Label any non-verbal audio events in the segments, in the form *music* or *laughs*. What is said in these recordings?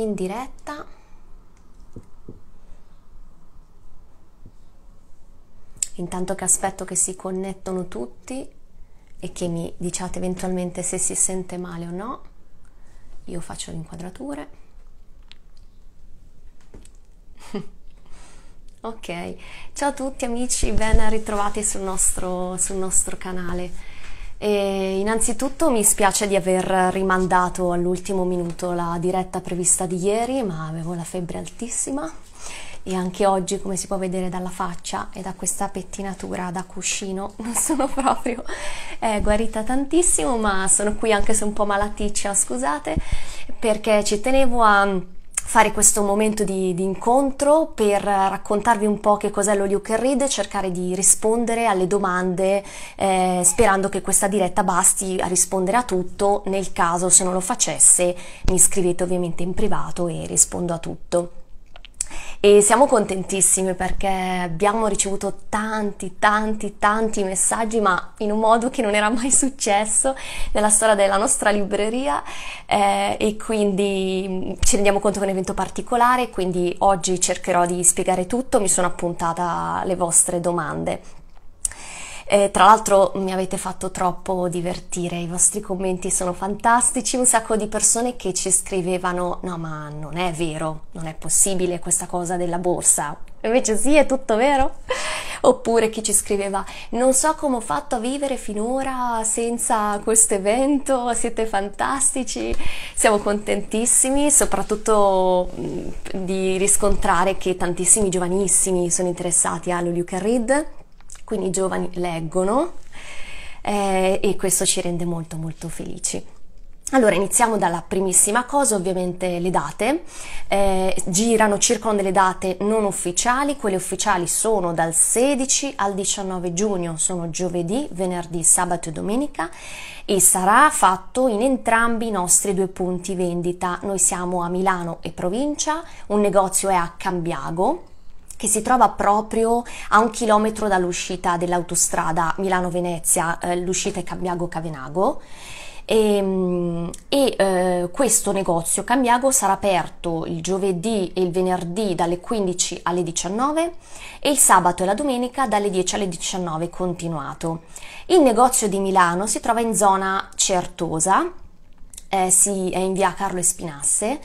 in diretta intanto che aspetto che si connettono tutti e che mi diciate eventualmente se si sente male o no io faccio le inquadrature *laughs* ok ciao a tutti amici ben ritrovati sul nostro, sul nostro canale e innanzitutto mi spiace di aver rimandato all'ultimo minuto la diretta prevista di ieri, ma avevo la febbre altissima e anche oggi, come si può vedere dalla faccia e da questa pettinatura da cuscino, *laughs* non sono proprio eh, guarita tantissimo, ma sono qui anche se un po' malaticcia, scusate, perché ci tenevo a fare questo momento di, di, incontro per raccontarvi un po' che cos'è lo Luke Read e cercare di rispondere alle domande eh, sperando che questa diretta basti a rispondere a tutto. Nel caso se non lo facesse mi scrivete ovviamente in privato e rispondo a tutto e siamo contentissimi perché abbiamo ricevuto tanti, tanti, tanti messaggi, ma in un modo che non era mai successo nella storia della nostra libreria eh, e quindi mm, ci rendiamo conto che è un evento particolare, quindi oggi cercherò di spiegare tutto, mi sono appuntata le vostre domande. Eh, tra l'altro mi avete fatto troppo divertire, i vostri commenti sono fantastici, un sacco di persone che ci scrivevano no ma non è vero, non è possibile questa cosa della borsa. Invece sì, è tutto vero. Oppure chi ci scriveva non so come ho fatto a vivere finora senza questo evento, siete fantastici, siamo contentissimi, soprattutto di riscontrare che tantissimi giovanissimi sono interessati all'Olio Can Read quindi i giovani leggono eh, e questo ci rende molto molto felici. Allora iniziamo dalla primissima cosa, ovviamente le date, eh, girano, circolano delle date non ufficiali, quelle ufficiali sono dal 16 al 19 giugno, sono giovedì, venerdì, sabato e domenica e sarà fatto in entrambi i nostri due punti vendita, noi siamo a Milano e provincia, un negozio è a Cambiago che si trova proprio a un chilometro dall'uscita dell'autostrada Milano-Venezia, eh, l'uscita è Cambiago-Cavenago. E, ehm, e eh, questo negozio Cambiago sarà aperto il giovedì e il venerdì dalle 15 alle 19 e il sabato e la domenica dalle 10 alle 19 continuato. Il negozio di Milano si trova in zona Certosa, eh, si, è in via Carlo Espinasse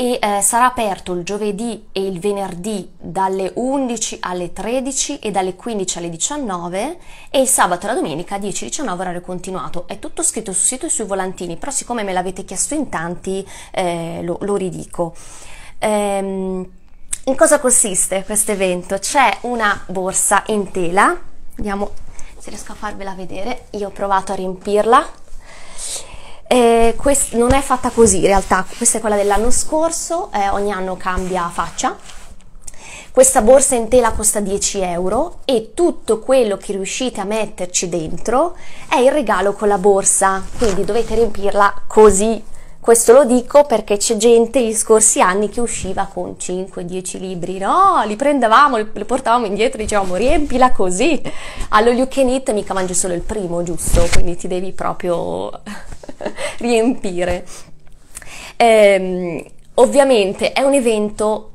e eh, sarà aperto il giovedì e il venerdì dalle 11 alle 13 e dalle 15 alle 19 e il sabato e la domenica 10-19 orario continuato. È tutto scritto sul sito e sui volantini, però siccome me l'avete chiesto in tanti eh, lo, lo, ridico. Ehm, in cosa consiste questo evento? C'è una borsa in tela, vediamo se riesco a farvela vedere, io ho provato a riempirla eh, quest- non è fatta così in realtà, questa è quella dell'anno scorso, eh, ogni anno cambia faccia. Questa borsa in tela costa 10 euro e tutto quello che riuscite a metterci dentro è il regalo con la borsa, quindi dovete riempirla così. Questo lo dico perché c'è gente gli scorsi anni che usciva con 5-10 libri, no, li prendevamo, li portavamo indietro, dicevamo riempila così. Allo you can eat mica mangi solo il primo, giusto? Quindi ti devi proprio *laughs* riempire. Ehm, ovviamente è un evento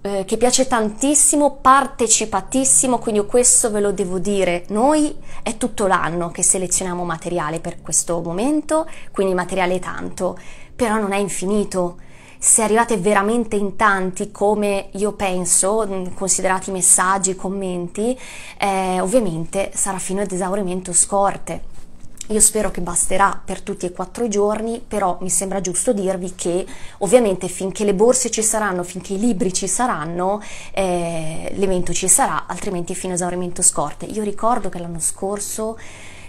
eh, che piace tantissimo, partecipatissimo, quindi questo ve lo devo dire. Noi è tutto l'anno che selezioniamo materiale per questo momento, quindi materiale tanto però non è infinito. Se arrivate veramente in tanti, come io penso, mm, considerati messaggi, commenti, eh, ovviamente sarà fino ad esaurimento scorte. Io spero che basterà per tutti e quattro i giorni, però mi sembra giusto dirvi che ovviamente finché le borse ci saranno, finché i libri ci saranno, eh, l'evento ci sarà, altrimenti fino a esaurimento scorte. Io ricordo che l'anno scorso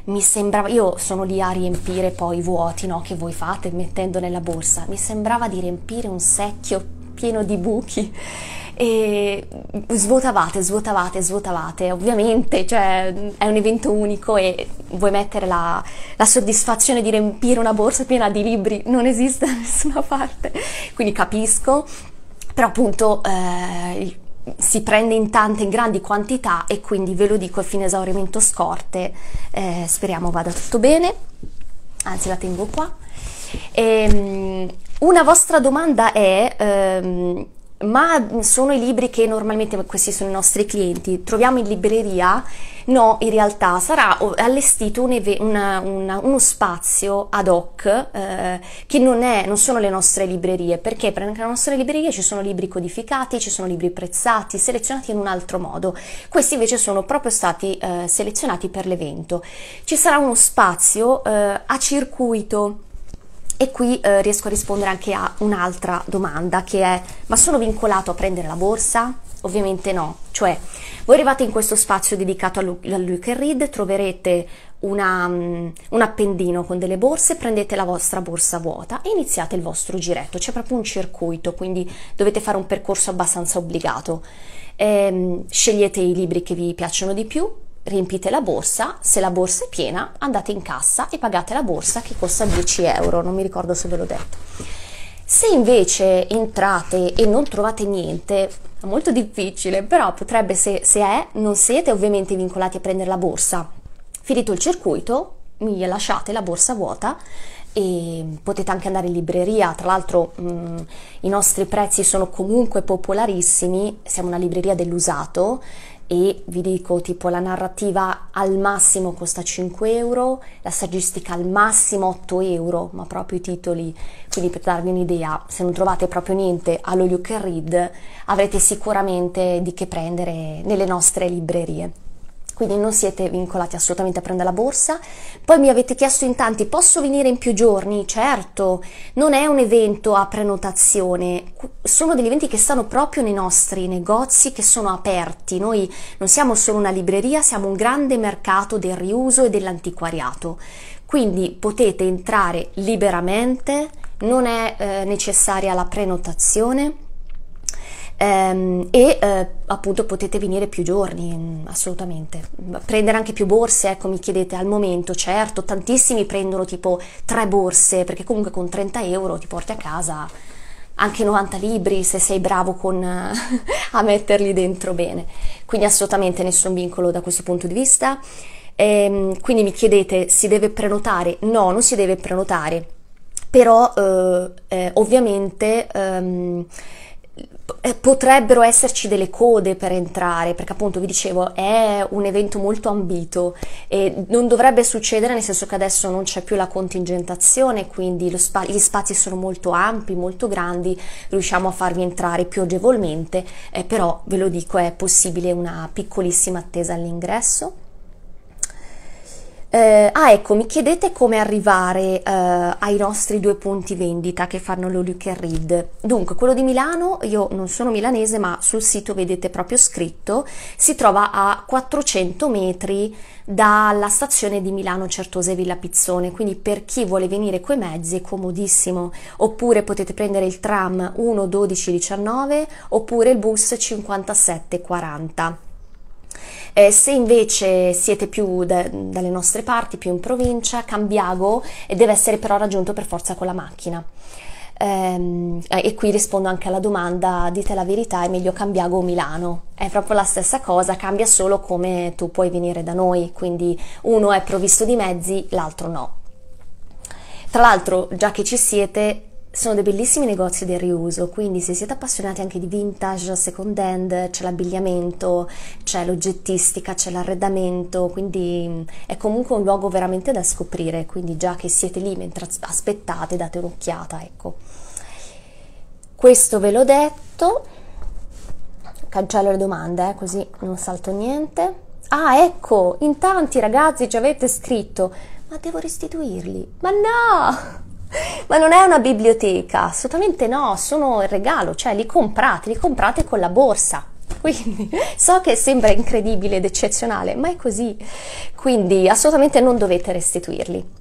mi sembrava, io sono lì a riempire poi i vuoti no, che voi fate mettendo nella borsa, mi sembrava di riempire un secchio pieno di buchi e svuotavate, svuotavate, svuotavate, ovviamente, cioè è un evento unico e vuoi mettere la, la, soddisfazione di riempire una borsa piena di libri, non esiste da nessuna *laughs* parte, quindi capisco, però appunto eh, si prende in tante, in grandi quantità e quindi ve lo dico a fine esaurimento scorte, eh, speriamo vada tutto bene, anzi la tengo qua. E, ehm, una vostra domanda è... Ehm, ma sono i libri che normalmente, questi sono i nostri clienti, troviamo in libreria No, in realtà sarà allestito un, una, una, uno spazio ad hoc eh, che non, è, non, sono le nostre librerie, perché per le nostre librerie ci sono libri codificati, ci sono libri prezzati, selezionati in un altro modo. Questi invece sono proprio stati eh, selezionati per l'evento. Ci sarà uno spazio eh, a circuito. E qui eh, riesco a rispondere anche a un'altra domanda che è: ma sono vincolato a prendere la borsa? Ovviamente no, cioè voi arrivate in questo spazio dedicato a Luke and Read, troverete una, mm, un appendino con delle borse, prendete la vostra borsa vuota e iniziate il vostro giretto, c'è proprio un circuito, quindi dovete fare un percorso abbastanza obbligato. Ehm, scegliete i libri che vi piacciono di più, riempite la borsa, se la borsa è piena andate in cassa e pagate la borsa che costa 10 euro, non mi ricordo se ve l'ho detto. Se invece entrate e non trovate niente, è molto difficile, però potrebbe, se, se è, non siete ovviamente vincolati a prendere la borsa. Finito il circuito, mi lasciate la borsa vuota e potete anche andare in libreria, tra l'altro mh, mm, i nostri prezzi sono comunque popolarissimi, siamo una libreria dell'usato e vi dico tipo la narrativa al massimo costa 5 euro, la saggistica al massimo 8 euro, ma proprio i titoli, quindi per darvi un'idea, se non trovate proprio niente allo You Can Read avrete sicuramente di che prendere nelle nostre librerie quindi non siete vincolati assolutamente a prendere la borsa. Poi mi avete chiesto in tanti, posso venire in più giorni? Certo, non è un evento a prenotazione, sono degli eventi che stanno proprio nei nostri negozi che sono aperti. Noi non siamo solo una libreria, siamo un grande mercato del riuso e dell'antiquariato. Quindi potete entrare liberamente, non è eh, necessaria la prenotazione ehm, e eh, appunto potete venire più giorni, mm, assolutamente. Prendere anche più borse, ecco mi chiedete al momento, certo, tantissimi prendono tipo tre borse perché comunque con 30 euro ti porti a casa anche 90 libri se sei bravo con, *laughs* a metterli dentro bene. Quindi assolutamente nessun vincolo da questo punto di vista. Ehm, quindi mi chiedete, si deve prenotare? No, non si deve prenotare, però eh, eh, ovviamente ehm, eh, potrebbero esserci delle code per entrare, perché appunto vi dicevo è un evento molto ambito e non dovrebbe succedere nel senso che adesso non c'è più la contingentazione, quindi spa- gli spazi sono molto ampi, molto grandi, riusciamo a farvi entrare più agevolmente, eh, però ve lo dico è possibile una piccolissima attesa all'ingresso. Eh, ah, ecco, mi chiedete come arrivare eh, ai nostri due punti vendita che fanno lo Look and Read. Dunque, quello di Milano, io non sono milanese, ma sul sito vedete proprio scritto, si trova a 400 metri dalla stazione di Milano Certose Villa Pizzone, quindi per chi vuole venire coi mezzi è comodissimo. Oppure potete prendere il tram 1 12 19 oppure il bus 57 40. Eh, se invece siete più da, dalle nostre parti, più in provincia, Cambiago eh, deve essere però raggiunto per forza con la macchina. Ehm, eh, e qui rispondo anche alla domanda, dite la verità, è meglio Cambiago o Milano? È proprio la stessa cosa, cambia solo come tu puoi venire da noi, quindi uno è provvisto di mezzi, l'altro no. Tra l'altro, già che ci siete, sono dei bellissimi negozi del riuso, quindi se siete appassionati anche di vintage, second hand, c'è l'abbigliamento, c'è l'oggettistica, c'è l'arredamento, quindi mm, è comunque un luogo veramente da scoprire, quindi già che siete lì mentre aspettate date un'occhiata, ecco. Questo ve l'ho detto, cancello le domande, eh, così non salto niente. Ah, ecco, in tanti ragazzi ci avete scritto, ma devo restituirli, ma no! *laughs* Ma non è una biblioteca, assolutamente no, sono il regalo, cioè li comprate, li comprate con la borsa. *laughs* Quindi so che sembra incredibile ed eccezionale, ma è così. Quindi assolutamente non dovete restituirli.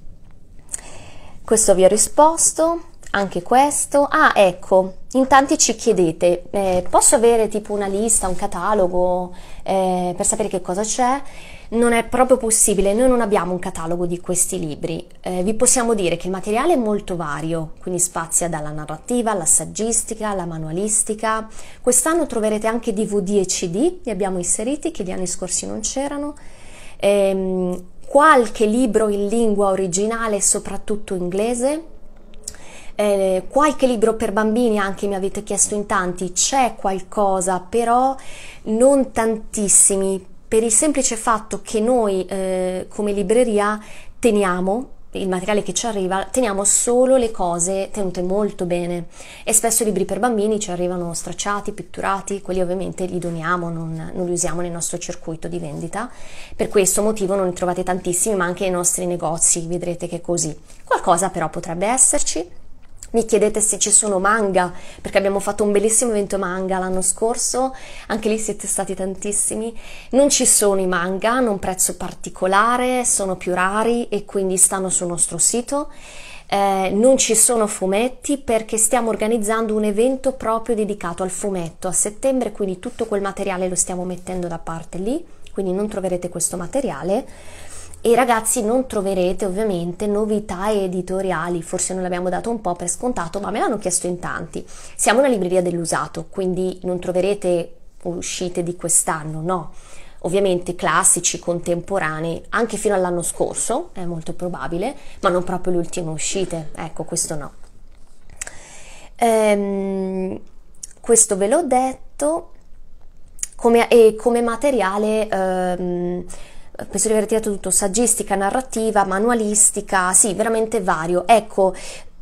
Questo vi ho risposto anche questo. Ah, ecco, in tanti ci chiedete, eh, posso avere tipo una lista, un catalogo eh, per sapere che cosa c'è? Non è proprio possibile, noi non abbiamo un catalogo di questi libri. Eh, vi possiamo dire che il materiale è molto vario, quindi spazia dalla narrativa alla saggistica, alla manualistica. Quest'anno troverete anche DVD e CD, li abbiamo inseriti, che gli anni scorsi non c'erano. Ehm, qualche libro in lingua originale, soprattutto inglese, eh, qualche libro per bambini anche mi avete chiesto in tanti, c'è qualcosa, però non tantissimi, per il semplice fatto che noi eh, come libreria teniamo il materiale che ci arriva, teniamo solo le cose tenute molto bene e spesso i libri per bambini ci arrivano stracciati, pitturati, quelli ovviamente li doniamo, non, non li usiamo nel nostro circuito di vendita, per questo motivo non ne trovate tantissimi, ma anche nei nostri negozi vedrete che è così. Qualcosa però potrebbe esserci, mi chiedete se ci sono manga, perché abbiamo fatto un bellissimo evento manga l'anno scorso, anche lì siete stati tantissimi. Non ci sono i manga, hanno un prezzo particolare, sono più rari e quindi stanno sul nostro sito. Eh, non ci sono fumetti perché stiamo organizzando un evento proprio dedicato al fumetto a settembre, quindi tutto quel materiale lo stiamo mettendo da parte lì, quindi non troverete questo materiale e ragazzi non troverete ovviamente novità editoriali, forse non l'abbiamo dato un po' per scontato, ma me l'hanno chiesto in tanti. Siamo una libreria dell'usato, quindi non troverete uscite di quest'anno, no. Ovviamente classici, contemporanei, anche fino all'anno scorso, è molto probabile, ma non proprio le ultime uscite, ecco questo no. Ehm, questo ve l'ho detto, come, e come materiale... Ehm, penso di aver tirato tutto, saggistica, narrativa, manualistica, sì, veramente vario. Ecco,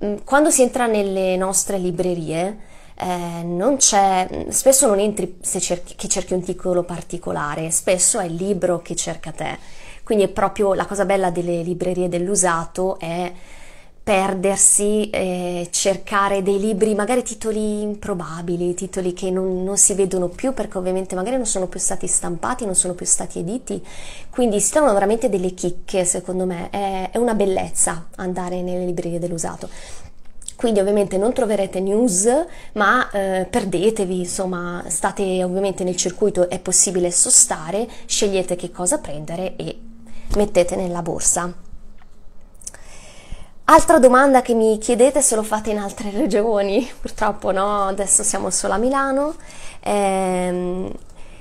mm, quando si entra nelle nostre librerie, eh, non mm, spesso non entri se cerchi, che cerchi un titolo particolare, spesso è il libro che cerca te. Quindi è proprio la cosa bella delle librerie dell'usato è perdersi, eh, cercare dei libri, magari titoli improbabili, titoli che non, non, si vedono più perché ovviamente magari non sono più stati stampati, non sono più stati editi, quindi si trovano veramente delle chicche secondo me, è, è una bellezza andare nelle librerie dell'usato quindi ovviamente non troverete news ma eh, perdetevi insomma state ovviamente nel circuito è possibile sostare scegliete che cosa prendere e mettete nella borsa Altra domanda che mi chiedete se lo fate in altre regioni, *laughs* purtroppo no, adesso siamo solo a Milano. Ehm,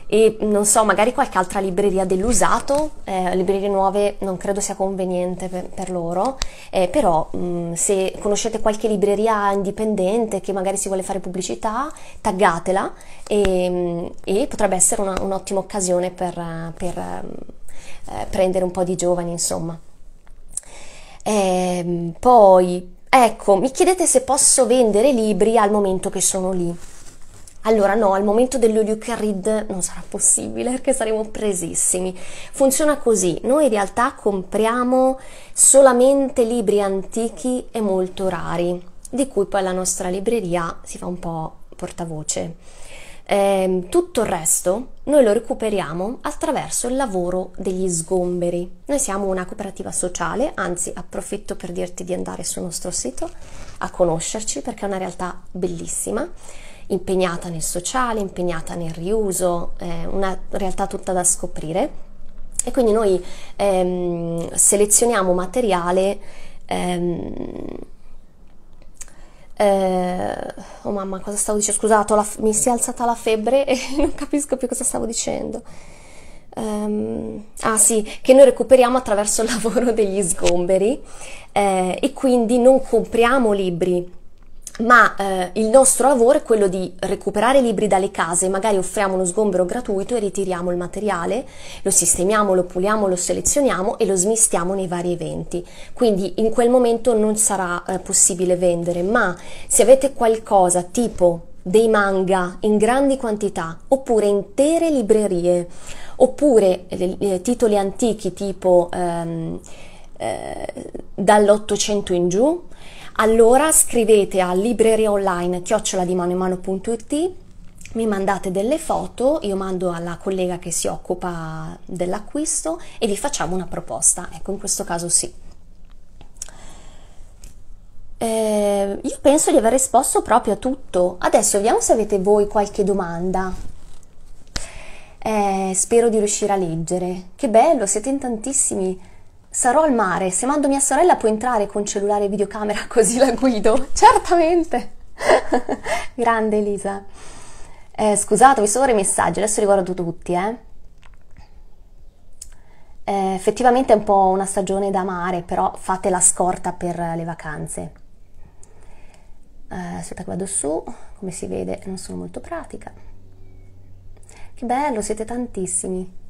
e non so, magari qualche altra libreria dell'usato, eh, librerie nuove non credo sia conveniente per, per loro, eh, però mh, mm, se conoscete qualche libreria indipendente che magari si vuole fare pubblicità, taggatela e, mm, e potrebbe essere un'ottima occasione per, per mm, eh, prendere un po' di giovani, insomma. Eh, poi, ecco, mi chiedete se posso vendere libri al momento che sono lì. Allora no, al momento dell'all read non sarà possibile perché saremo presissimi. Funziona così, noi in realtà compriamo solamente libri antichi e molto rari, di cui poi la nostra libreria si fa un po' portavoce eh, tutto il resto noi lo recuperiamo attraverso il lavoro degli sgomberi. Noi siamo una cooperativa sociale, anzi approfitto per dirti di andare sul nostro sito a conoscerci perché è una realtà bellissima, impegnata nel sociale, impegnata nel riuso, eh, una realtà tutta da scoprire. E quindi noi ehm, selezioniamo materiale ehm, eh, oh mamma, cosa stavo dicendo? Scusate, la, mi si è alzata la febbre e *laughs* non capisco più cosa stavo dicendo. Um, ah sì, che noi recuperiamo attraverso il lavoro degli sgomberi eh, e quindi non compriamo libri ma eh, il nostro lavoro è quello di recuperare i libri dalle case, magari offriamo uno sgombero gratuito e ritiriamo il materiale, lo sistemiamo, lo puliamo, lo selezioniamo e lo smistiamo nei vari eventi. Quindi in quel momento non sarà eh, possibile vendere, ma se avete qualcosa tipo dei manga in grandi quantità, oppure intere librerie, oppure eh, titoli antichi tipo ehm, eh, dall'Ottocento in giù, allora scrivete a libreriaonline.it mi mandate delle foto, io mando alla collega che si occupa dell'acquisto e vi facciamo una proposta. Ecco, in questo caso sì. Eh, io penso di aver risposto proprio a tutto. Adesso vediamo se avete voi qualche domanda. Eh, spero di riuscire a leggere. Che bello, siete in tantissimi. Sarò al mare, se mando mia sorella può entrare con cellulare e videocamera *laughs* così la guido. Certamente. *laughs* Grande Elisa. Eh, scusate, ho visto ora i messaggi, adesso li guardo tutti, eh. Eh, effettivamente è un po' una stagione da mare, però fate la scorta per le vacanze. Eh, aspetta che vado su, come si vede non sono molto pratica. Che bello, siete tantissimi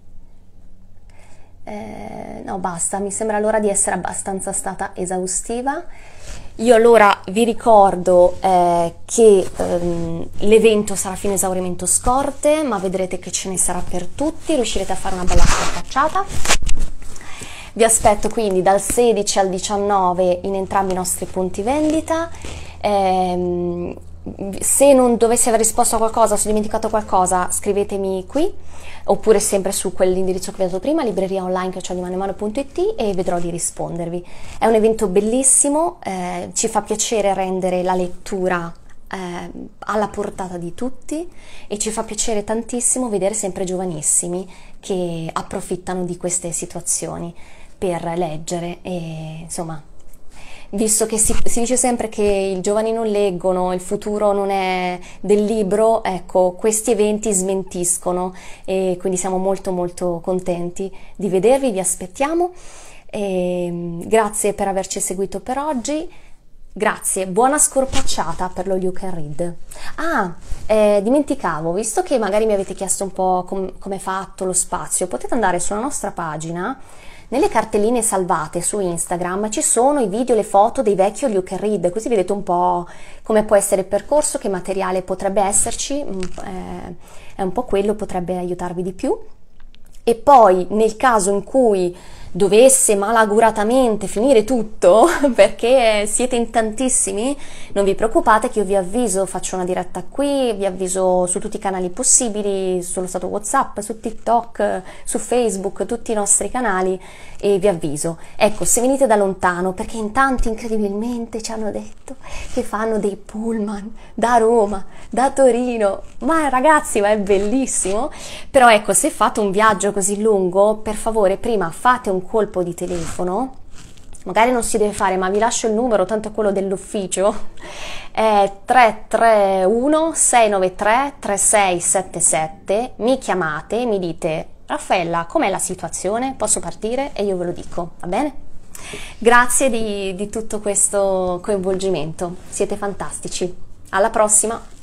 eh, no basta, mi sembra l'ora di essere abbastanza stata esaustiva. Io allora vi ricordo eh, che ehm, l'evento sarà fine esaurimento scorte, ma vedrete che ce ne sarà per tutti, riuscirete a fare una bella scorpacciata. Vi aspetto quindi dal 16 al 19 in entrambi i nostri punti vendita. Ehm, se non dovessi aver risposto a qualcosa, se ho dimenticato qualcosa, scrivetemi qui oppure sempre su quell'indirizzo che vi ho dato prima, libreria online che ho di mano in mano.it e vedrò di rispondervi. È un evento bellissimo, eh, ci fa piacere rendere la lettura eh, alla portata di tutti e ci fa piacere tantissimo vedere sempre giovanissimi che approfittano di queste situazioni per leggere e insomma visto che si, si, dice sempre che i giovani non leggono, il futuro non è del libro, ecco, questi eventi smentiscono e quindi siamo molto molto contenti di vedervi, vi aspettiamo. E, ehm, grazie per averci seguito per oggi. Grazie, buona scorpacciata per lo You Can Read. Ah, eh, dimenticavo, visto che magari mi avete chiesto un po' come è fatto lo spazio, potete andare sulla nostra pagina nelle cartelline salvate su Instagram ci sono i video e le foto dei vecchi all you read, così vedete un po' come può essere il percorso, che materiale potrebbe esserci, mm, eh, è un po' quello potrebbe aiutarvi di più. E poi nel caso in cui dovesse malaguratamente finire tutto, *laughs* perché siete in tantissimi, non vi preoccupate che io vi avviso, faccio una diretta qui, vi avviso su tutti i canali possibili, sullo stato WhatsApp, su TikTok, su Facebook, tutti i nostri canali e vi avviso, ecco, se venite da lontano, perché in tanti incredibilmente ci hanno detto che fanno dei pullman da Roma, da Torino, ma ragazzi, ma è bellissimo. Però ecco, se fate un viaggio così lungo, per favore, prima fate un colpo di telefono magari non si deve fare, ma vi lascio il numero, tanto è quello dell'ufficio, è 331 693 3677, mi chiamate, mi dite Raffaella, com'è la situazione? Posso partire? E io ve lo dico, va bene? Grazie di, di tutto questo coinvolgimento, siete fantastici. Alla prossima!